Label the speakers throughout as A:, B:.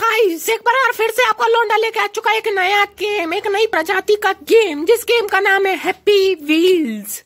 A: Guys एक बार और फिर से आपका लोंडा लेके आ चुका है एक नया गेम एक नई प्रजाति का गेम जिस गेम का नाम है हैप्पी व्हील्स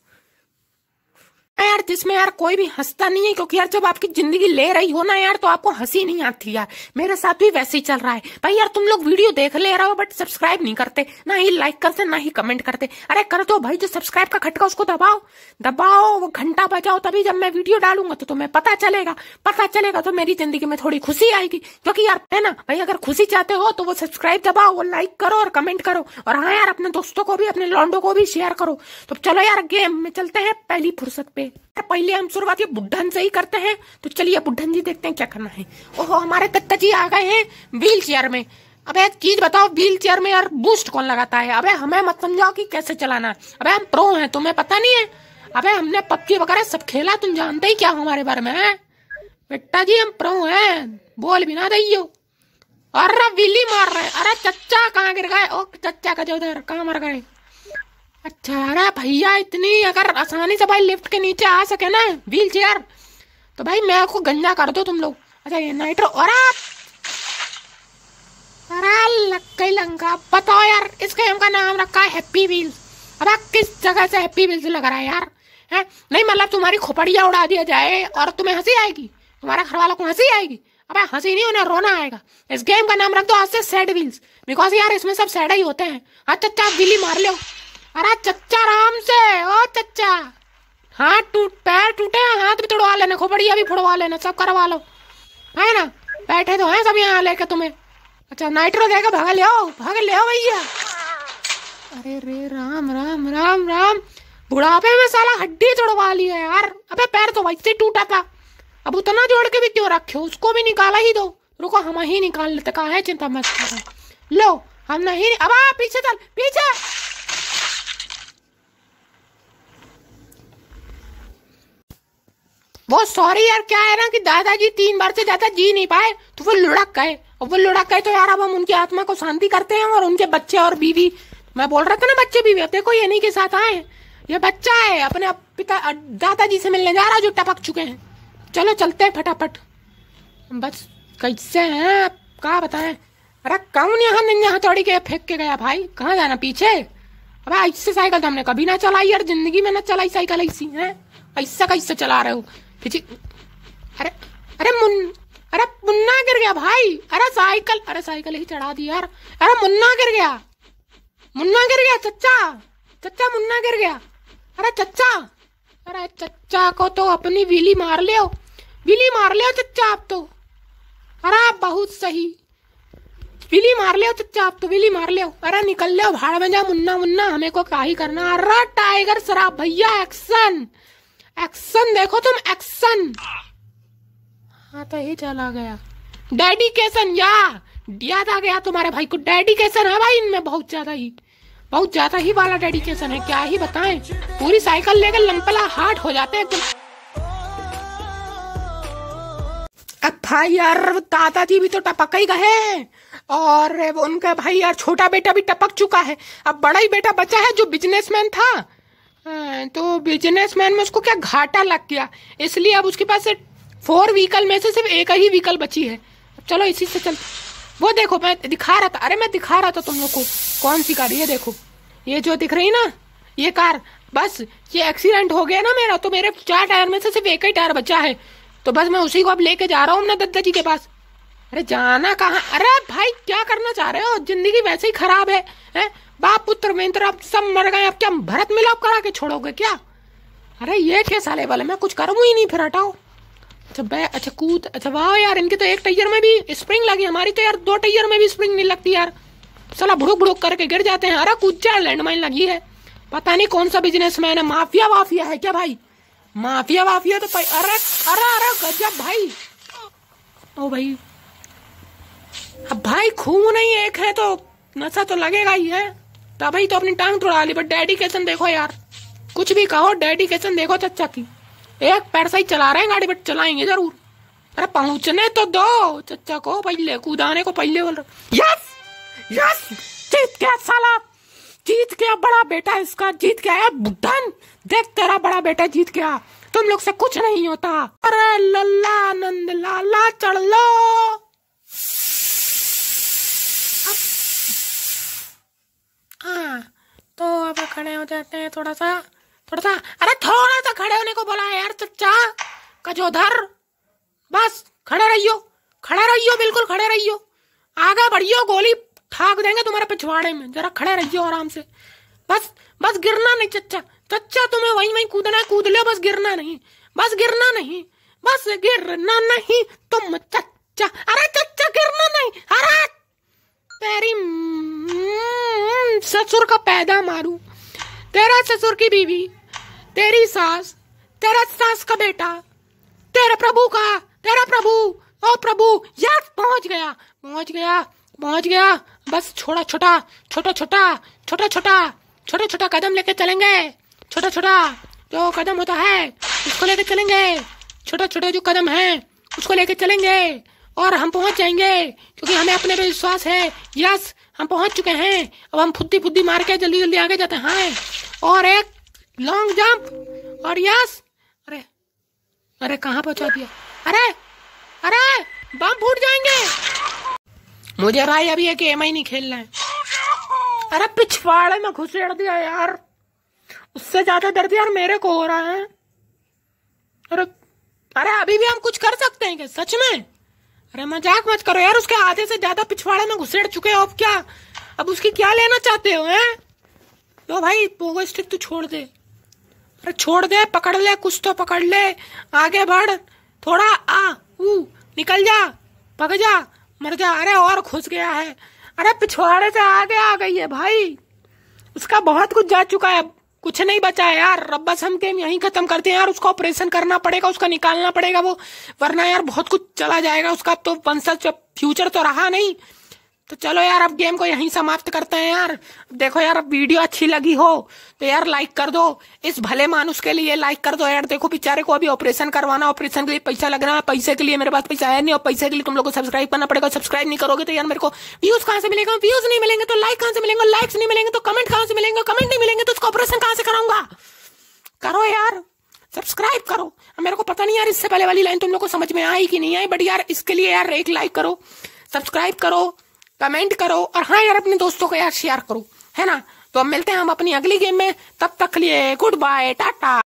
A: यार जिसमें यार कोई भी हंसता नहीं है क्योंकि यार जब आपकी जिंदगी ले रही हो ना यार तो आपको हंसी नहीं आती यार मेरे साथ भी वैसे ही चल रहा है भाई यार तुम लोग वीडियो देख ले रहे हो बट सब्सक्राइब नहीं करते ना ही लाइक करते ना ही कमेंट करते अरे कर दो भाई जो सब्सक्राइब का खटका उसको दबाओ दबाओ वो घंटा बजाओ तभी जब मैं वीडियो डालूंगा तो तुम्हें पता चलेगा पता चलेगा तो मेरी जिंदगी में थोड़ी खुशी आएगी क्योंकि यार है ना भाई अगर खुशी चाहते हो तो वो सब्सक्राइब दबाओ वो लाइक करो और कमेंट करो और हाँ यार अपने दोस्तों को भी अपने लॉन्डो को भी शेयर करो तो चलो यार गेम में चलते हैं पहली फुर्सत पे पहले हम शुरुआत ये बुढ़न से ही करते हैं तो चलिए बुढ़न जी देखते हैं क्या करना है ओहो हमारे दत्ता जी आ गए हैं व्हील चेयर में अबे एक चीज बताओ व्हील चेयर में यार बूस्ट कौन लगाता है अबे हमें मत समझाओ कि कैसे चलाना है अबे हम प्रो हैं तुम्हें पता नहीं है अबे हमने पबजी वगैरह सब खेला तुम जानते ही क्या हमारे बारे में बेटा जी हम प्रो हैं बोल भी ना दही अरे विली मार रहे अरे चच्चा कहाँ गिर गए ओ चच्चा का जो उधर कहाँ मर गए अच्छा अरे भैया इतनी अगर आसानी से भाई लिफ्ट के नीचे आ सके ना व्हील चेयर तो भाई मैं आपको गंजा कर दो तुम लोग अच्छा ये नाइट्रो और अरे लंका बताओ यार इस गेम का नाम रखा है हैप्पी व्हील अब किस जगह से हैप्पी व्हील्स लग रहा है यार है नहीं मतलब तुम्हारी खोपड़िया उड़ा दिया जाए और तुम्हें हंसी आएगी तुम्हारा घर वालों को हंसी आएगी अब हंसी नहीं उन्हें रोना आएगा इस गेम का नाम रख दो आज से सैड व्हील्स बिकॉज यार इसमें सब सैड ही होते हैं अच्छा अच्छा आप गिली मार लो अरे चच्चा आराम से ओ चच्चा हाँ टूट पैर टूटे हाथ भी तोड़वा लेना खोपड़ी भी फोड़वा लेना सब करवा लो है ना बैठे तो हैं सब यहाँ लेके तुम्हें अच्छा नाइट्रो देगा भाग ले आओ भाग ले आओ भैया अरे रे राम राम राम राम बुढ़ापे में साला हड्डी तोड़वा ली है यार अबे पैर तो वैसे टूटा था अब उतना जोड़ के भी क्यों रखे उसको भी निकाला ही दो रुको हम ही निकाल लेते कहा है चिंता मत करो लो हम नहीं अब पीछे चल पीछे वो सॉरी यार क्या है ना कि दादाजी तीन बार से ज्यादा जी नहीं पाए तो वो लुढ़क गए और वो लुढ़क गए तो यार अब हम उनकी आत्मा को शांति करते हैं और उनके बच्चे और बीवी मैं बोल रहा था ना बच्चे बीवी अब देखो ये नहीं के साथ आए ये बच्चा है अपने पिता दादाजी से मिलने जा रहा जो टपक चुके हैं चलो चलते हैं फटाफट बस कैसे हैं कहा बताए अरे कौन यहाँ यहाँ हथौड़ी के फेंक के गया भाई कहाँ जाना पीछे अब ऐसे साइकिल तो हमने कभी ना चलाई यार जिंदगी में ना चलाई साइकिल ऐसी है ऐसा कैसे चला रहे हो खिची अरे अरे मुन अरे मुन्ना गिर गया भाई अरे साइकिल अरे साइकिल ही चढ़ा दी यार अरे मुन्ना गिर गया मुन्ना गिर गया चच्चा चच्चा मुन्ना गिर गया अरे चच्चा अरे चच्चा को तो अपनी बिली मार ले बिली मार ले चच्चा आप तो अरे आप बहुत सही बिली मार ले चच्चा आप तो बिली मार ले अरे निकल ले भाड़ में जा मुन्ना मुन्ना हमें को का ही करना अरे टाइगर शराब भैया एक्शन एक्शन देखो तुम एक्शन हाँ तो ही चला गया डेडिकेशन या याद आ गया तुम्हारे भाई को डेडिकेशन है भाई इनमें बहुत ज्यादा ही बहुत ज्यादा ही वाला डेडिकेशन है क्या ही बताएं पूरी साइकिल लेकर लंपला हार्ट हो जाते हैं भाई यार दादा जी भी तो टपक ही गए और उनका भाई यार छोटा बेटा भी टपक चुका है अब बड़ा ही बेटा बचा है जो बिजनेसमैन था हाँ, तो बिजनेसमैन में उसको क्या घाटा लग गया इसलिए अब उसके पास फोर व्हीकल में से सिर्फ एक ही व्हीकल बची है चलो इसी से चल वो देखो मैं दिखा रहा था अरे मैं दिखा रहा था तुम लोग को कौन सी कार ये देखो ये जो दिख रही ना ये कार बस ये एक्सीडेंट हो गया ना मेरा तो मेरे चार टायर में से सिर्फ एक ही टायर बचा है तो बस मैं उसी को अब लेके जा रहा हूँ ना दद्दा जी के पास अरे जाना कहाँ अरे भाई क्या करना चाह रहे हो जिंदगी वैसे ही खराब है, है? बाप पुत्र मेन्द्र अब सब मर गए अब क्या भरत मिलाप करा के छोड़ोगे क्या अरे ये क्या साले वाले मैं कुछ करूँ ही नहीं फिर हटाओ अच्छा बै अच्छा कूद अच्छा वाह यार इनके तो एक टायर में भी स्प्रिंग लगी हमारी तो यार दो टायर में भी स्प्रिंग नहीं लगती यार साला भुड़ुक भुड़ुक करके गिर जाते हैं अरे कूद जा लैंडमाइन लगी है पता नहीं कौन सा बिजनेसमैन है माफिया वाफिया है क्या भाई माफिया वाफिया तो अरे अरे अरे गजब भाई ओ भाई अब भाई खून नहीं एक है तो नशा तो लगेगा ही है भाई तो अपनी टांग तोड़ा ली बट डेडिकेशन देखो यार कुछ भी कहो डेडिकेशन देखो चचा की एक पैर से ही चला रहे हैं गाड़ी बट चलाएंगे जरूर अरे पहुंचने तो दो चचा को पहले कूदाने को पहले बोल रहे यस यस जीत गया साला जीत गया बड़ा बेटा इसका जीत गया है बुद्धन देख तेरा बड़ा बेटा जीत गया तुम लोग से कुछ नहीं होता अरे लल्ला नंद लाला चढ़ लो खड़े हो जाते हैं थोड़ा सा थोड़ा सा अरे थोड़ा सा खड़े होने को बोला है यार चुपचाप कजोधर बस खड़े रहियो खड़े रहियो बिल्कुल खड़े रहियो आगे बढ़ियो गोली ठाक देंगे तुम्हारे पिछवाड़े में जरा खड़े रहियो आराम से बस बस गिरना नहीं चच्चा चच्चा तुम्हें वहीं वहीं कूदना है कूद लो बस गिरना नहीं बस गिरना नहीं बस गिरना नहीं तुम चच्चा अरे चच्चा गिरना नहीं अरे तेरी ससुर का पैदा मारू तेरा ससुर की बीवी तेरी सास तेरा सास का बेटा तेरा प्रभु का तेरा प्रभु ओ प्रभु यार पहुंच गया पहुंच गया पहुंच गया बस छोटा छोटा छोटा छोटा छोटा छोटा छोटा छोटा कदम लेके चलेंगे छोटा छोटा जो कदम होता है उसको लेके चलेंगे छोटा छोटा जो कदम है उसको लेके चलेंगे और हम पहुंच जाएंगे क्योंकि हमें अपने पे विश्वास है यस हम पहुंच चुके हैं अब हम फुद्दी फुद्दी मार के जल्दी जल्दी आगे जाते हैं हाँ। और एक लॉन्ग जंप और यस अरे अरे कहाँ पहुंचा दिया अरे अरे बम फूट जाएंगे मुझे भाई अभी एक एम नहीं खेलना है अरे पिछवाड़े में घुसेड़ दिया यार उससे ज्यादा दर्द यार मेरे को हो रहा है अरे अरे अभी भी हम कुछ कर सकते हैं क्या सच में अरे मजाक मत करो यार उसके आधे से ज्यादा पिछवाड़े में घुसेड़ चुके हो अब क्या अब उसकी क्या लेना चाहते हो हैं लो भाई पोगो स्टिक तू छोड़ दे अरे छोड़ दे पकड़ ले कुछ तो पकड़ ले आगे बढ़ थोड़ा आ उ, निकल जा पक जा मर जा अरे और घुस गया है अरे पिछवाड़े से आगे आ गई है भाई उसका बहुत कुछ जा चुका है कुछ नहीं बचा है यार बस हम गेम यहीं खत्म करते हैं यार उसका ऑपरेशन करना पड़ेगा उसका निकालना पड़ेगा वो वरना यार बहुत कुछ चला जाएगा उसका तो वंशज फ्यूचर तो रहा नहीं तो चलो यार अब गेम को यहीं समाप्त करते हैं यार देखो यार अब वीडियो अच्छी लगी हो तो यार लाइक कर दो इस भले मानुस के लिए लाइक कर दो यार देखो बेचारे को अभी ऑपरेशन करवाना ऑपरेशन के लिए पैसा लग रहा है पैसे के लिए मेरे पास पैसा है नहीं और पैसे के लिए तुम लोग को सब्सक्राइब करना पड़ेगा सब्सक्राइब नहीं करोगे तो यार मेरे को व्यूज कहाँ से मिलेगा व्यूज नहीं मिलेंगे तो लाइक कहाँ से मिलेंगे लाइक्स नहीं मिलेंगे तो कमेंट कहाँ से मिलेंगे कमेंट नहीं मिलेंगे तो उसका ऑपरेशन कहाँ से कराऊंगा करो यार सब्सक्राइब करो मेरे को पता नहीं यार इससे पहले वाली लाइन तुम लोग को समझ में आई कि नहीं आई बट यार इसके लिए यार एक लाइक करो सब्सक्राइब करो कमेंट करो और हाँ यार अपने दोस्तों को यार शेयर करो है ना तो अब मिलते हैं हम अपनी अगली गेम में तब तक लिए गुड बाय टाटा